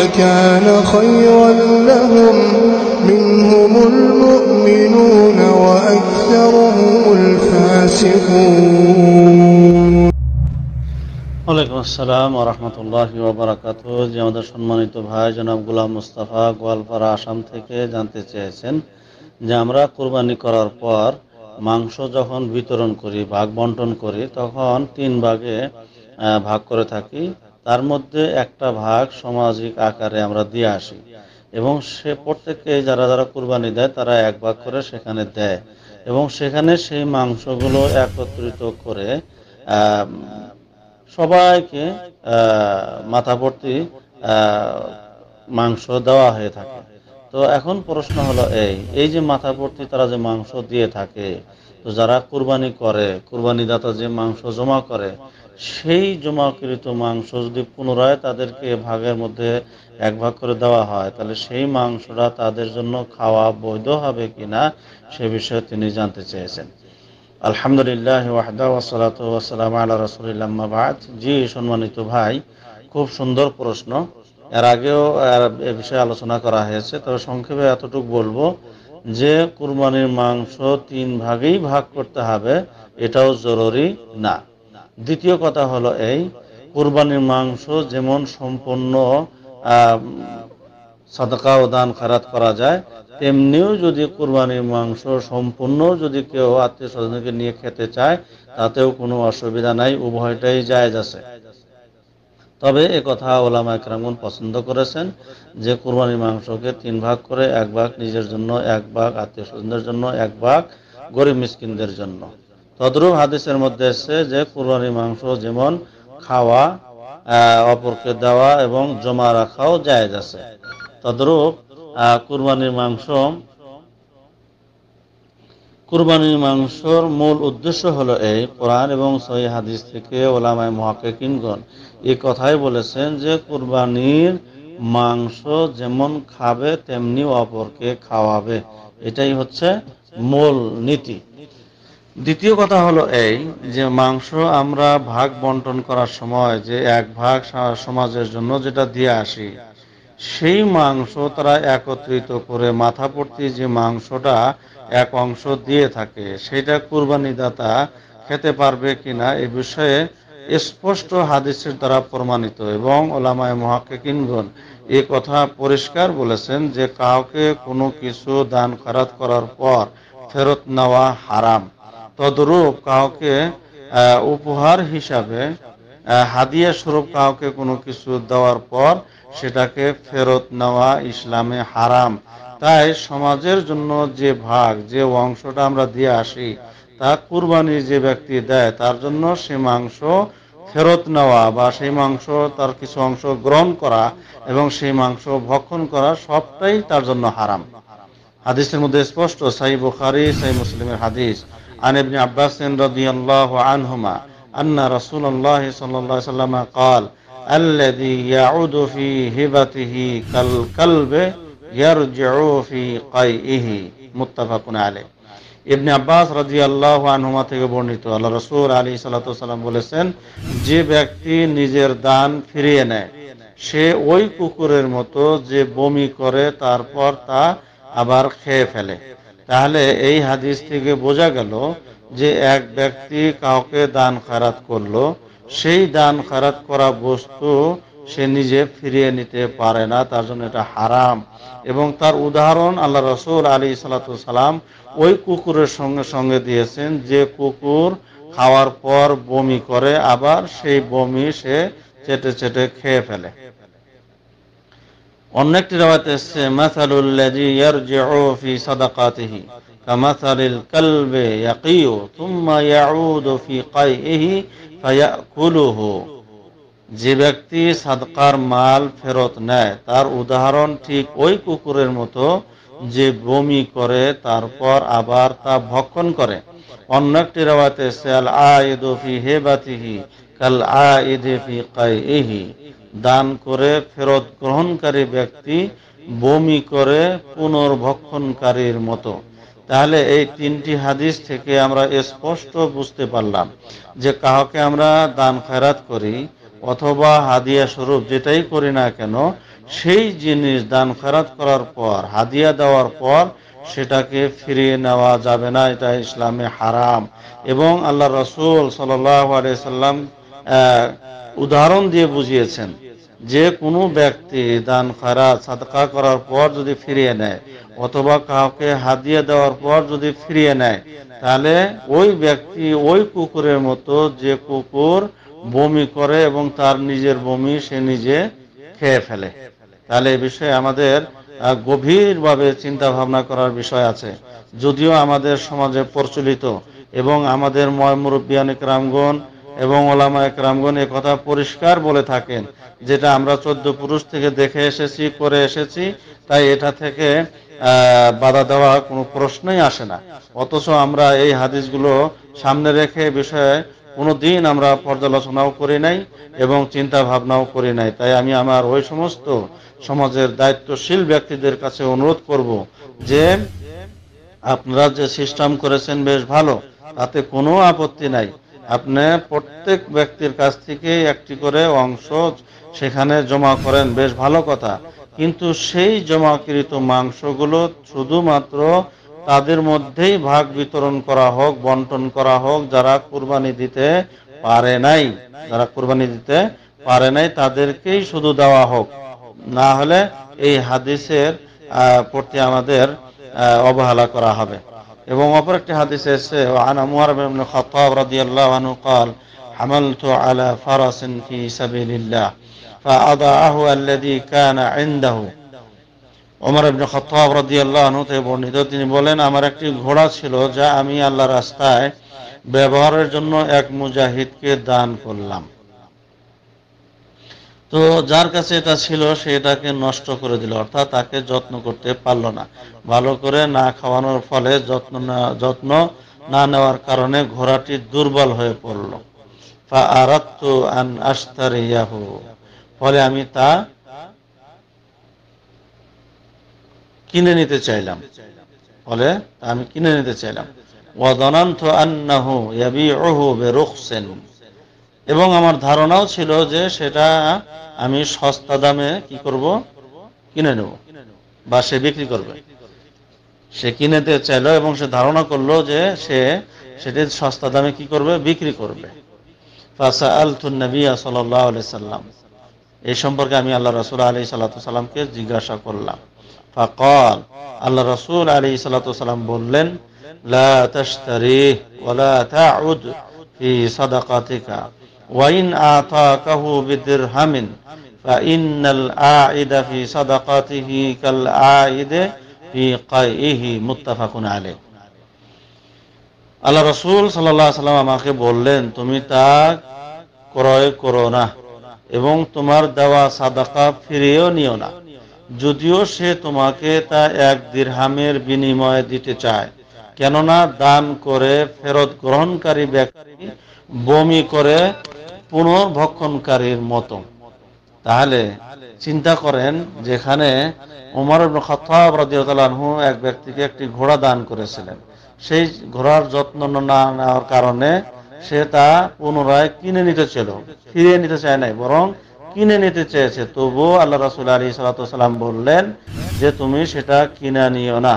لكان خيرا لهم منهم المؤمنون وأكثرهم الفاسقون ওয়ালাইকুম আসসালাম রহমতুল্লাহ ওবরাকাত যে আমাদের সম্মানিত ভাই জনাব গুলাম মুস্তাফা গোয়ালপাড়া আসাম থেকে জানতে চেয়েছেন যে আমরা কোরবানি করার পর মাংস যখন বিতরণ করি ভাগ বন্টন করি তখন তিন ভাগে ভাগ করে থাকি তার মধ্যে একটা ভাগ সামাজিক আকারে আমরা দিয়ে আসি এবং সে প্রত্যেককে যারা যারা কুরবানি দেয় তারা এক ভাগ করে সেখানে দেয় এবং সেখানে সেই মাংসগুলো একত্রিত করে সবাইকে মাথাপর্তি মাংস দেওয়া হয়ে থাকে তো এখন প্রশ্ন হলো এই এই যে মাথাপর্তি তারা যে মাংস দিয়ে থাকে তো যারা কুরবানি করে কুরবানিদাতা যে মাংস জমা করে সেই জমাকৃত মাংস যদি পুনরায় তাদেরকে ভাগের মধ্যে এক ভাগ করে দেওয়া হয় তাহলে সেই মাংসটা তাদের জন্য খাওয়া বৈধ হবে কিনা সে বিষয়ে তিনি জানতে চেয়েছেন আলহামদুলিল্লাহ ওয়াহদা ওসালাত ওসালাম আল্লাহ জি সম্মানিত ভাই খুব সুন্দর প্রশ্ন এর আগেও এ বিষয়ে আলোচনা করা হয়েছে তবে সংক্ষেপে এতটুকু বলবো যে কুরবানির মাংস তিন ভাগেই ভাগ করতে হবে এটাও জরুরি না দ্বিতীয় কথা হলো এই কোরবানির মাংস যেমন সম্পূর্ণ সাদকা ও দান খারাত করা যায় তেমনিও যদি কোরবানির মাংস সম্পূর্ণ যদি কেউ আত্মীয় স্বজনকে নিয়ে খেতে চায় তাতেও কোনো অসুবিধা নাই উভয়টাই জায়জ আছে তবে এ কথা ওলামা একরামগুন পছন্দ করেছেন যে কোরবানির মাংসকে তিন ভাগ করে এক ভাগ নিজের জন্য এক ভাগ আত্মীয় স্বজনদের জন্য এক ভাগ গরিব মিসকিনদের জন্য তদ্রুপ হাদিসের মধ্যে এসছে যে কুরবানির মাংস যেমন খাওয়া অপরকে দেওয়া এবং জমা রাখাও জায়েজ আছে তদ্রুপ কুরবানির মাংস কুরবানির মাংসর মূল উদ্দেশ্য হলো এই কোরআন এবং সহি হাদিস থেকে ওলামায় মহাকিনগণ এ কথাই বলেছেন যে কুরবানির মাংস যেমন খাবে তেমনি অপরকে খাওয়াবে এটাই হচ্ছে মূল নীতি দ্বিতীয় কথা হলো এই যে মাংস আমরা ভাগ বন্টন করার সময় যে এক ভাগ সমাজের জন্য যেটা দিয়ে আসি সেই মাংস তারা একত্রিত করে মাথাপর্তি যে মাংসটা এক অংশ দিয়ে থাকে সেটা কুরবানিদাতা খেতে পারবে কিনা এ বিষয়ে স্পষ্ট হাদিসের দ্বারা প্রমাণিত এবং ওলামায় মহাকিনগণ এ কথা পরিষ্কার বলেছেন যে কাউকে কোনো কিছু দান খরাত করার পর ফেরত নেওয়া হারাম তদরূপ কাউকে উপহার হিসাবে হাদিয়া স্বরূপ কাউকে কোনো কিছু দেওয়ার পর সেটাকে ফেরত নেওয়া ইসলামে হারাম তাই সমাজের জন্য যে ভাগ যে অংশটা আমরা দিয়ে আসি তা কুরবানি যে ব্যক্তি দেয় তার জন্য সে মাংস ফেরত নেওয়া বা সেই মাংস তার কিছু অংশ গ্রহণ করা এবং সেই মাংস ভক্ষণ করা সবটাই তার জন্য হারাম হাদিসের মধ্যে স্পষ্ট সাই বুখারি সাই মুসলিমের হাদিস عن ابن عباس رضي الله عنهما أن رسول الله صلى الله عليه وسلم قال الذي يعود في هبته كالكلب يرجع في قيئه متفق عليه ইবনে আব্বাস রাজি আল্লাহ আনহুমা থেকে বর্ণিত আল্লাহ রসুল আলী সাল্লাম বলেছেন যে ব্যক্তি নিজের দান ফিরিয়ে নেয় সে ওই কুকুরের মতো যে বমি করে তারপর তা আবার খেয়ে ফেলে তাহলে এই হাদিস থেকে বোঝা গেল যে এক ব্যক্তি কাউকে দান খারাত করলো সেই দান খারাত করা বস্তু সে নিজে ফিরিয়ে নিতে পারে না তার জন্য এটা হারাম এবং তার উদাহরণ আল্লাহ রসুল আলী সালাম ওই কুকুরের সঙ্গে সঙ্গে দিয়েছেন যে কুকুর খাওয়ার পর বমি করে আবার সেই বমি সে চেটে চেটে খেয়ে ফেলে অন্য একটি রেওয়াতে এসছে মাসালুল্লাজি ইয়ারজিউ ফি সাদাকাতিহি কামাসালিল কালবে ইয়াকিউ তুম্মা ইয়াউদু ফি কাইহি ফায়াকুলুহু যে ব্যক্তি সাদকার মাল ফেরত নেয় তার উদাহরণ ঠিক ওই কুকুরের মতো যে বমি করে তারপর আবার তা ভক্ষণ করে অন্য একটি রেওয়াতে এসছে আল আয়েদু ফি হেবাতিহি কাল আয়েদে ফি কাইহি দান করে ফেরত গ্রহণকারী ব্যক্তি বমি করে পুনর্ভক্ষণকারীর মতো তাহলে এই তিনটি হাদিস থেকে আমরা স্পষ্ট বুঝতে পারলাম যে কাহকে আমরা দান খয়রাত করি অথবা হাদিয়া স্বরূপ যেটাই করি না কেন সেই জিনিস দান খয়রাত করার পর হাদিয়া দেওয়ার পর সেটাকে ফিরিয়ে নেওয়া যাবে না এটা ইসলামে হারাম এবং আল্লাহ রসুল সাল্লাহ আলিয়া সাল্লাম উদাহরণ দিয়ে বুঝিয়েছেন যে কোনো ব্যক্তি দান খারাপ সাদকা করার পর যদি ফিরিয়ে নেয় অথবা কাউকে হাতিয়ে দেওয়ার পর যদি ফিরিয়ে নেয় তাহলে ওই ব্যক্তি ওই কুকুরের মতো যে কুকুর বমি করে এবং তার নিজের বমি সে নিজে খেয়ে ফেলে তাহলে এ বিষয়ে আমাদের গভীরভাবে চিন্তা ভাবনা করার বিষয় আছে যদিও আমাদের সমাজে প্রচলিত এবং আমাদের ময় মুরব্বিয়ানিক রামগণ এবং ওলামা একরামগণ কথা পরিষ্কার বলে থাকেন যেটা আমরা চোদ্দ পুরুষ থেকে দেখে এসেছি করে এসেছি তাই এটা থেকে বাধা দেওয়া কোনো প্রশ্নই আসে না অথচ আমরা এই হাদিসগুলো সামনে রেখে বিষয়ে কোনো দিন আমরা পর্যালোচনাও করি নাই এবং চিন্তা ভাবনাও করি নাই তাই আমি আমার ওই সমস্ত সমাজের দায়িত্বশীল ব্যক্তিদের কাছে অনুরোধ করব যে আপনারা যে সিস্টেম করেছেন বেশ ভালো তাতে কোনো আপত্তি নাই আপনি প্রত্যেক ব্যক্তির কাছ থেকে একটি করে অংশ সেখানে জমা করেন বেশ ভালো কথা কিন্তু সেই জমাকৃত মাংসগুলো শুধুমাত্র তাদের মধ্যেই ভাগ বিতরণ করা হোক বন্টন করা হোক যারা কুরবানি দিতে পারে নাই যারা কুরবানি দিতে পারে নাই তাদেরকেই শুধু দেওয়া হোক না হলে এই হাদিসের প্রতি আমাদের অবহেলা করা হবে এবং অপর একটি হাদিসে এসে আনা মুহারব ইবনে খাত্তাব রাদিয়াল্লাহু আনহু قال حملت على فرس في سبيل الله فأضعه الذي كان عنده ওমর ইবনে খাত্তাব রাদিয়াল্লাহু আনহু তে বর্ণিত তিনি বলেন আমার একটি ঘোড়া ছিল যা আমি আল্লাহ রাস্তায় ব্যবহারের জন্য এক মুজাহিদকে দান করলাম তো যার কাছে এটা ছিল সে এটাকে নষ্ট করে দিল অর্থাৎ তাকে যত্ন করতে পারলো না ভালো করে না খাওয়ানোর ফলে যত্ন না যত্ন না নেওয়ার কারণে ঘোড়াটি দুর্বল হয়ে পড়ল ফলে আমি তা কিনে নিতে চাইলাম ফলে আমি কিনে নিতে চাইলাম ওয়াদনান্ত আন্নাহু ইয়াবিউহু বিরুখসিন এবং আমার ধারণাও ছিল যে সেটা আমি সস্তা দামে কি করব কিনে নেব বা সে বিক্রি করবে সে কিনেতে চাইল এবং সে ধারণা করলো যে সে সেটি সস্তা দামে কি করবে বিক্রি করবে সাল্লাম এই সম্পর্কে আমি আল্লাহ রসুল আলী সাল্লাতামকে জিজ্ঞাসা করলাম ফাকল আল্লাহ রসুল আলী সাল্লাতাম বললেন লা তাশতারি ওয়াইন আতাকাহু আল্লাহ রসুল সাল্লাহ সাল্লাম আমাকে বললেন তুমি তা ক্রয় করো না এবং তোমার দেওয়া সাদাকা ফিরিয়েও নিও না যদিও সে তোমাকে তা এক দীর্হামের বিনিময়ে দিতে চায় কেননা দান করে ফেরত গ্রহণকারী ব্যক্তি বমি করে পুনর্ভক্ষণকারীর মতো তাহলে চিন্তা করেন যেখানে উমর খতাব এক ব্যক্তিকে একটি ঘোড়া দান করেছিলেন সেই ঘোড়ার যত্ন না নেওয়ার কারণে সে তা পুনরায় কিনে নিতে ছিল ফিরিয়ে নিতে চায় নাই বরং কিনে নিতে চেয়েছে তবুও আল্লাহ রাসুল আলী সালাম বললেন যে তুমি সেটা কিনে নিও না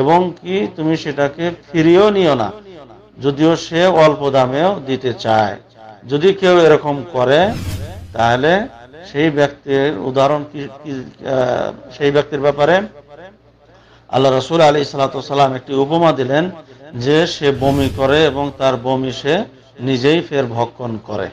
এবং কি তুমি সেটাকে ফিরিয়েও নিও না যদিও সে অল্প দামেও দিতে চায় যদি কেউ এরকম করে তাহলে সেই ব্যক্তির উদাহরণ সেই ব্যক্তির ব্যাপারে আল্লাহ রসুল আলী সালাতাম একটি উপমা দিলেন যে সে বমি করে এবং তার বমি সে নিজেই ফের ভক্ষণ করে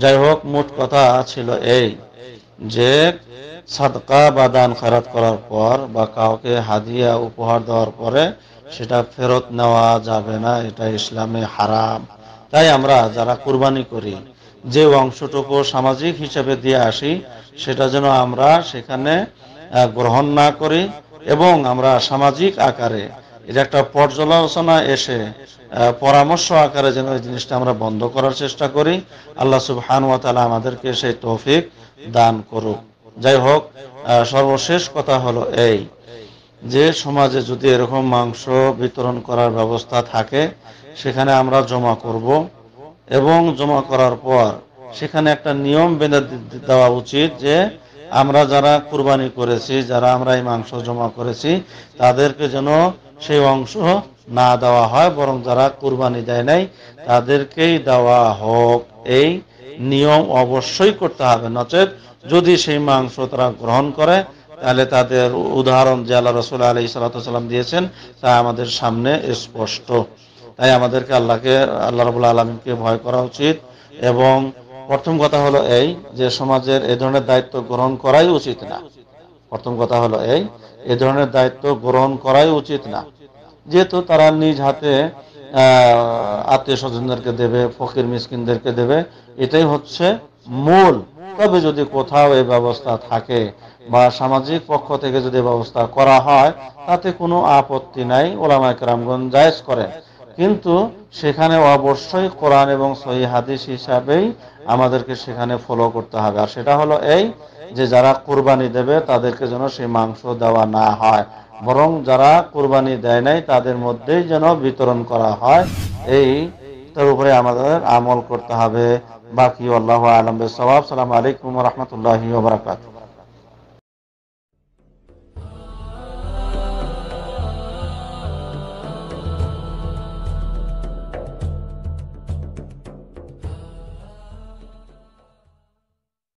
যাই হোক মোট কথা ছিল এই যে সাদকা বা দান খয়রাত করার পর বা কাউকে হাদিয়া উপহার দেওয়ার পরে সেটা ফেরত নেওয়া যাবে না এটা ইসলামে হারাম তাই আমরা যারা কোরবানি করি যে অংশটুকু সামাজিক হিসাবে দিয়ে আসি সেটা যেন আমরা সেখানে গ্রহণ না করি এবং আমরা সামাজিক আকারে এটা একটা পর্যালোচনা এসে পরামর্শ আকারে যেন এই জিনিসটা আমরা বন্ধ করার চেষ্টা করি আল্লাহ ওয়া তালা আমাদেরকে সেই তৌফিক দান করুক যাই হোক সর্বশেষ কথা হলো এই যে সমাজে যদি এরকম মাংস বিতরণ করার ব্যবস্থা থাকে সেখানে আমরা জমা করব এবং জমা করার পর সেখানে একটা নিয়ম বেঁধে দেওয়া উচিত যে আমরা যারা কুরবানি করেছি যারা আমরা এই মাংস জমা করেছি তাদেরকে যেন সেই অংশ না দেওয়া হয় বরং যারা কুরবানি দেয় নাই তাদেরকেই দেওয়া হোক এই নিয়ম অবশ্যই করতে হবে নচেত যদি সেই মাংস তারা গ্রহণ করে তাহলে তাদের উদাহরণ যে আল্লাহ রসুল আলী সাল্লাম দিয়েছেন তা আমাদের সামনে স্পষ্ট তাই আমাদেরকে আল্লাহকে আল্লাহ রবুল্লা আলমকে ভয় করা উচিত এবং প্রথম কথা হলো এই যে সমাজের এ ধরনের দায়িত্ব গ্রহণ করাই উচিত না প্রথম কথা হলো এই এ ধরনের দায়িত্ব গ্রহণ করাই উচিত না যেহেতু তারা নিজ হাতে আত্মীয় স্বজনদেরকে দেবে ফকির মিসকিনদেরকে দেবে এটাই হচ্ছে মূল তবে যদি কোথাও এই ব্যবস্থা থাকে বা সামাজিক পক্ষ থেকে যদি ব্যবস্থা করা হয় তাতে কোনো আপত্তি নাই ওলামায় রামগঞ্জ জায়েজ করেন কিন্তু সেখানে অবশ্যই কোরআন এবং সহি হাদিস হিসাবেই আমাদেরকে সেখানে ফলো করতে হবে আর সেটা হলো এই যে যারা কোরবানি দেবে তাদেরকে যেন সেই মাংস দেওয়া না হয় বরং যারা কোরবানি দেয় নাই তাদের মধ্যেই যেন বিতরণ করা হয় এই তার উপরে আমাদের আমল করতে হবে বাকি আল্লাহ আলম সালাম আলাইকুম রহমতুল্লাহ বারাকাতু